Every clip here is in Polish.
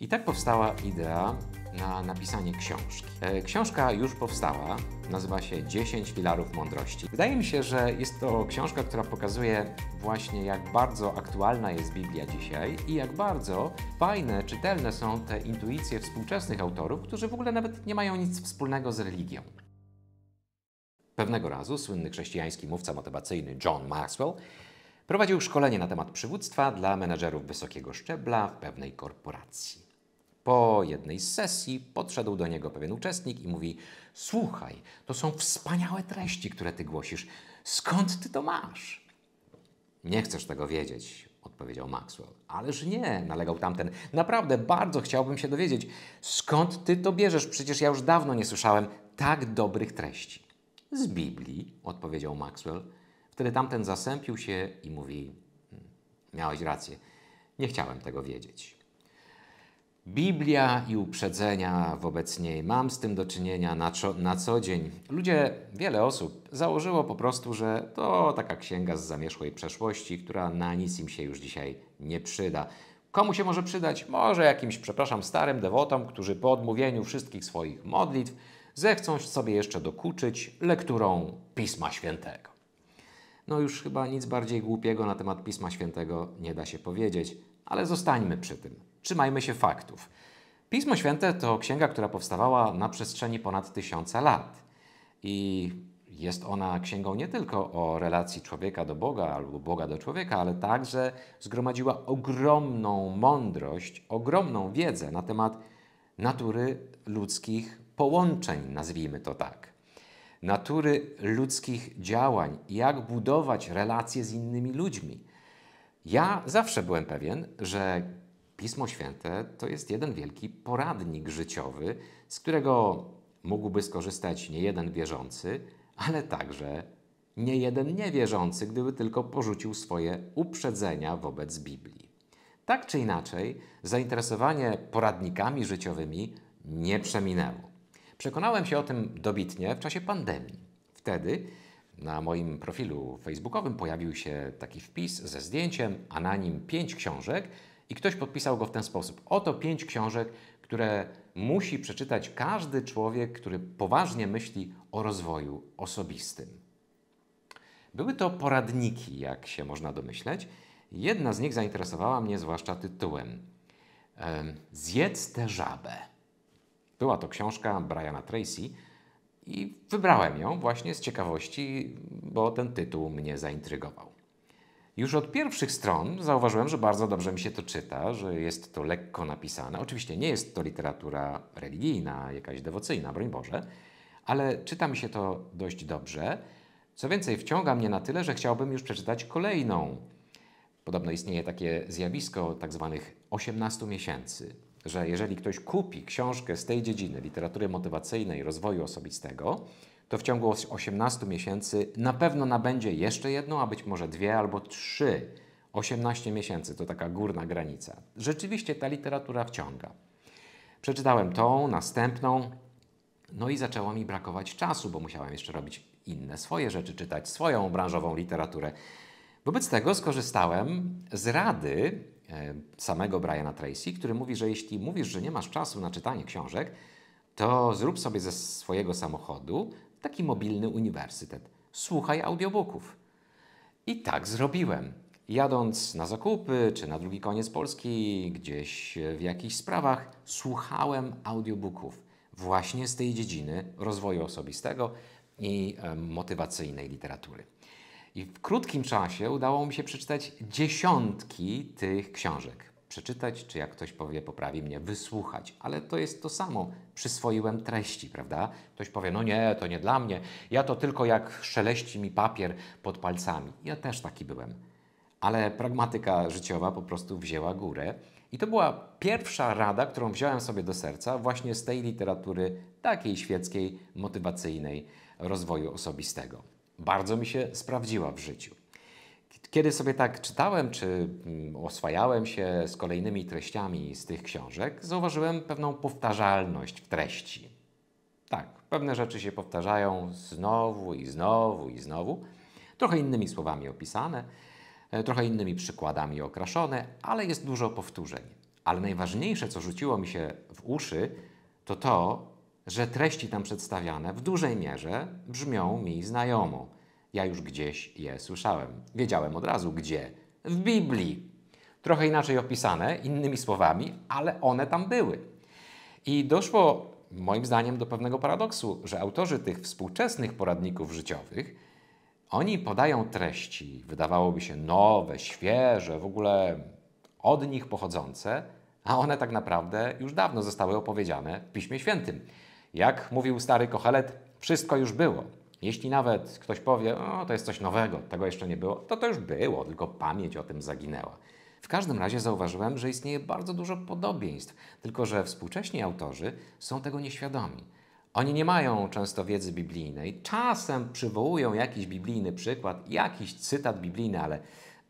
I tak powstała idea na napisanie książki. E, książka już powstała, nazywa się 10 filarów mądrości. Wydaje mi się, że jest to książka, która pokazuje właśnie jak bardzo aktualna jest Biblia dzisiaj i jak bardzo fajne, czytelne są te intuicje współczesnych autorów, którzy w ogóle nawet nie mają nic wspólnego z religią. Pewnego razu słynny chrześcijański mówca motywacyjny John Maxwell prowadził szkolenie na temat przywództwa dla menedżerów wysokiego szczebla w pewnej korporacji. Po jednej z sesji podszedł do niego pewien uczestnik i mówi: Słuchaj, to są wspaniałe treści, które ty głosisz. Skąd ty to masz? Nie chcesz tego wiedzieć, odpowiedział Maxwell. Ależ nie, nalegał tamten. Naprawdę bardzo chciałbym się dowiedzieć, skąd ty to bierzesz? Przecież ja już dawno nie słyszałem tak dobrych treści. Z Biblii, odpowiedział Maxwell. Wtedy tamten zasępił się i mówi: hmm, Miałeś rację, nie chciałem tego wiedzieć. Biblia i uprzedzenia wobec niej. Mam z tym do czynienia na, na co dzień. Ludzie, wiele osób założyło po prostu, że to taka księga z zamierzchłej przeszłości, która na nic im się już dzisiaj nie przyda. Komu się może przydać? Może jakimś, przepraszam, starym dewotom, którzy po odmówieniu wszystkich swoich modlitw zechcą sobie jeszcze dokuczyć lekturą Pisma Świętego. No już chyba nic bardziej głupiego na temat Pisma Świętego nie da się powiedzieć, ale zostańmy przy tym trzymajmy się faktów. Pismo Święte to księga, która powstawała na przestrzeni ponad tysiąca lat. I jest ona księgą nie tylko o relacji człowieka do Boga albo Boga do człowieka, ale także zgromadziła ogromną mądrość, ogromną wiedzę na temat natury ludzkich połączeń, nazwijmy to tak. Natury ludzkich działań, jak budować relacje z innymi ludźmi. Ja zawsze byłem pewien, że Pismo Święte to jest jeden wielki poradnik życiowy, z którego mógłby skorzystać nie jeden wierzący, ale także nie jeden niewierzący, gdyby tylko porzucił swoje uprzedzenia wobec Biblii. Tak czy inaczej, zainteresowanie poradnikami życiowymi nie przeminęło. Przekonałem się o tym dobitnie w czasie pandemii. Wtedy na moim profilu facebookowym pojawił się taki wpis ze zdjęciem, a na nim pięć książek, i ktoś podpisał go w ten sposób. Oto pięć książek, które musi przeczytać każdy człowiek, który poważnie myśli o rozwoju osobistym. Były to poradniki, jak się można domyśleć. Jedna z nich zainteresowała mnie zwłaszcza tytułem Zjedz tę żabę. Była to książka Briana Tracy i wybrałem ją właśnie z ciekawości, bo ten tytuł mnie zaintrygował. Już od pierwszych stron zauważyłem, że bardzo dobrze mi się to czyta, że jest to lekko napisane. Oczywiście nie jest to literatura religijna, jakaś dewocyjna, broń Boże, ale czyta mi się to dość dobrze. Co więcej, wciąga mnie na tyle, że chciałbym już przeczytać kolejną. Podobno istnieje takie zjawisko tak zwanych 18 miesięcy, że jeżeli ktoś kupi książkę z tej dziedziny literatury motywacyjnej, rozwoju osobistego, to w ciągu 18 miesięcy na pewno nabędzie jeszcze jedną, a być może dwie albo trzy. 18 miesięcy to taka górna granica. Rzeczywiście ta literatura wciąga. Przeczytałem tą, następną, no i zaczęło mi brakować czasu, bo musiałem jeszcze robić inne swoje rzeczy, czytać swoją branżową literaturę. Wobec tego skorzystałem z rady e, samego Briana Tracy, który mówi, że jeśli mówisz, że nie masz czasu na czytanie książek, to zrób sobie ze swojego samochodu taki mobilny uniwersytet. Słuchaj audiobooków. I tak zrobiłem. Jadąc na zakupy czy na drugi koniec Polski, gdzieś w jakichś sprawach, słuchałem audiobooków właśnie z tej dziedziny rozwoju osobistego i e, motywacyjnej literatury. I w krótkim czasie udało mi się przeczytać dziesiątki tych książek przeczytać, czy jak ktoś powie, poprawi mnie, wysłuchać. Ale to jest to samo. Przyswoiłem treści, prawda? Ktoś powie, no nie, to nie dla mnie. Ja to tylko jak szeleści mi papier pod palcami. Ja też taki byłem. Ale pragmatyka życiowa po prostu wzięła górę. I to była pierwsza rada, którą wziąłem sobie do serca, właśnie z tej literatury takiej świeckiej, motywacyjnej, rozwoju osobistego. Bardzo mi się sprawdziła w życiu kiedy sobie tak czytałem, czy mm, oswajałem się z kolejnymi treściami z tych książek, zauważyłem pewną powtarzalność w treści. Tak, pewne rzeczy się powtarzają znowu i znowu i znowu, trochę innymi słowami opisane, e, trochę innymi przykładami okraszone, ale jest dużo powtórzeń. Ale najważniejsze, co rzuciło mi się w uszy, to to, że treści tam przedstawiane w dużej mierze brzmią mi znajomo. Ja już gdzieś je słyszałem. Wiedziałem od razu gdzie. W Biblii. Trochę inaczej opisane, innymi słowami, ale one tam były. I doszło, moim zdaniem, do pewnego paradoksu, że autorzy tych współczesnych poradników życiowych oni podają treści, wydawałoby się nowe, świeże, w ogóle od nich pochodzące, a one tak naprawdę już dawno zostały opowiedziane w Piśmie Świętym. Jak mówił stary Kochelet, wszystko już było. Jeśli nawet ktoś powie, o to jest coś nowego, tego jeszcze nie było, to to już było, tylko pamięć o tym zaginęła. W każdym razie zauważyłem, że istnieje bardzo dużo podobieństw, tylko że współcześni autorzy są tego nieświadomi. Oni nie mają często wiedzy biblijnej, czasem przywołują jakiś biblijny przykład, jakiś cytat biblijny, ale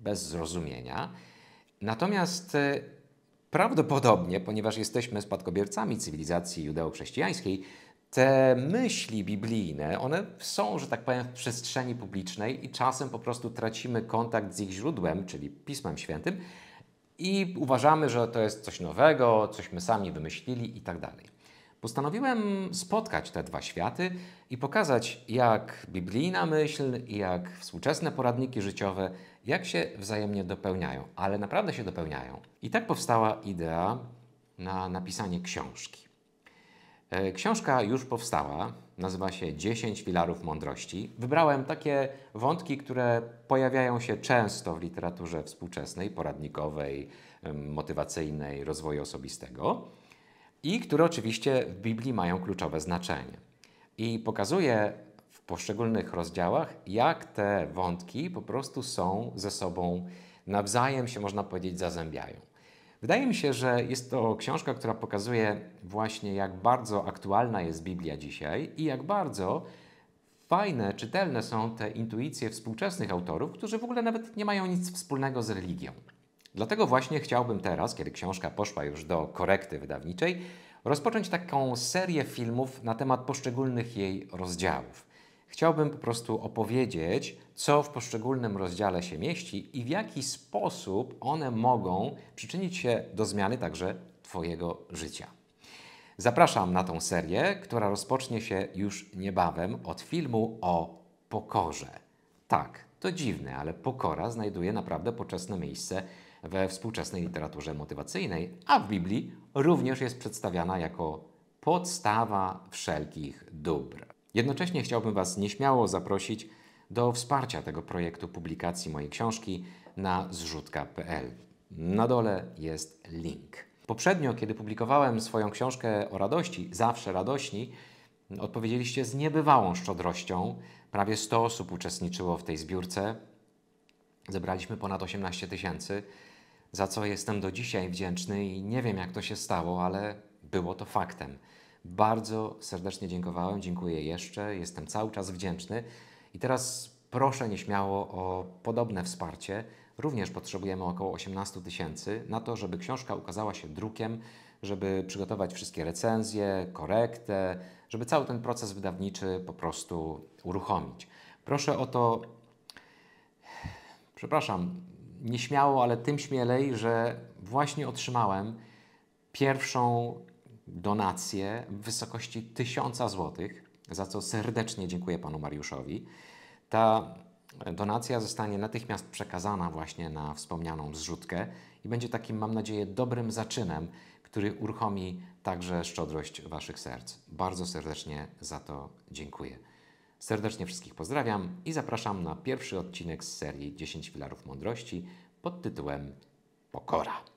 bez zrozumienia. Natomiast e, prawdopodobnie, ponieważ jesteśmy spadkobiercami cywilizacji judeo-chrześcijańskiej, te myśli biblijne, one są, że tak powiem, w przestrzeni publicznej i czasem po prostu tracimy kontakt z ich źródłem, czyli Pismem Świętym, i uważamy, że to jest coś nowego, coś my sami wymyślili i tak dalej. Postanowiłem spotkać te dwa światy i pokazać, jak biblijna myśl i jak współczesne poradniki życiowe, jak się wzajemnie dopełniają, ale naprawdę się dopełniają. I tak powstała idea na napisanie książki. E, książka już powstała, nazywa się 10 filarów mądrości. Wybrałem takie wątki, które pojawiają się często w literaturze współczesnej, poradnikowej, motywacyjnej, rozwoju osobistego i które oczywiście w Biblii mają kluczowe znaczenie. I pokazuję w poszczególnych rozdziałach, jak te wątki po prostu są ze sobą nawzajem się, można powiedzieć, zazębiają. Wydaje mi się, że jest to książka, która pokazuje właśnie, jak bardzo aktualna jest Biblia dzisiaj i jak bardzo fajne, czytelne są te intuicje współczesnych autorów, którzy w ogóle nawet nie mają nic wspólnego z religią. Dlatego właśnie chciałbym teraz, kiedy książka poszła już do korekty wydawniczej, rozpocząć taką serię filmów na temat poszczególnych jej rozdziałów. Chciałbym po prostu opowiedzieć, co w poszczególnym rozdziale się mieści i w jaki sposób one mogą przyczynić się do zmiany także Twojego życia. Zapraszam na tą serię, która rozpocznie się już niebawem od filmu o pokorze. Tak, to dziwne, ale pokora znajduje naprawdę poczesne miejsce we współczesnej literaturze motywacyjnej, a w Biblii również jest przedstawiana jako podstawa wszelkich dóbr. Jednocześnie chciałbym Was nieśmiało zaprosić do wsparcia tego projektu publikacji mojej książki na zrzutka.pl. Na dole jest link. Poprzednio, kiedy publikowałem swoją książkę o radości, zawsze radośni, odpowiedzieliście z niebywałą szczodrością. Prawie 100 osób uczestniczyło w tej zbiórce. Zebraliśmy ponad 18 tysięcy, za co jestem do dzisiaj wdzięczny i nie wiem, jak to się stało, ale było to faktem. Bardzo serdecznie dziękowałem, dziękuję jeszcze, jestem cały czas wdzięczny. I teraz proszę nieśmiało o podobne wsparcie. Również potrzebujemy około 18 tysięcy na to, żeby książka ukazała się drukiem, żeby przygotować wszystkie recenzje, korektę, żeby cały ten proces wydawniczy po prostu uruchomić. Proszę o to, przepraszam, nieśmiało, ale tym śmielej, że właśnie otrzymałem pierwszą donację w wysokości 1000 zł, za co serdecznie dziękuję panu Mariuszowi. Ta donacja zostanie natychmiast przekazana właśnie na wspomnianą zrzutkę i będzie takim, mam nadzieję, dobrym zaczynem, który uruchomi także szczodrość waszych serc. Bardzo serdecznie za to dziękuję. Serdecznie wszystkich pozdrawiam i zapraszam na pierwszy odcinek z serii 10 filarów mądrości pod tytułem Pokora.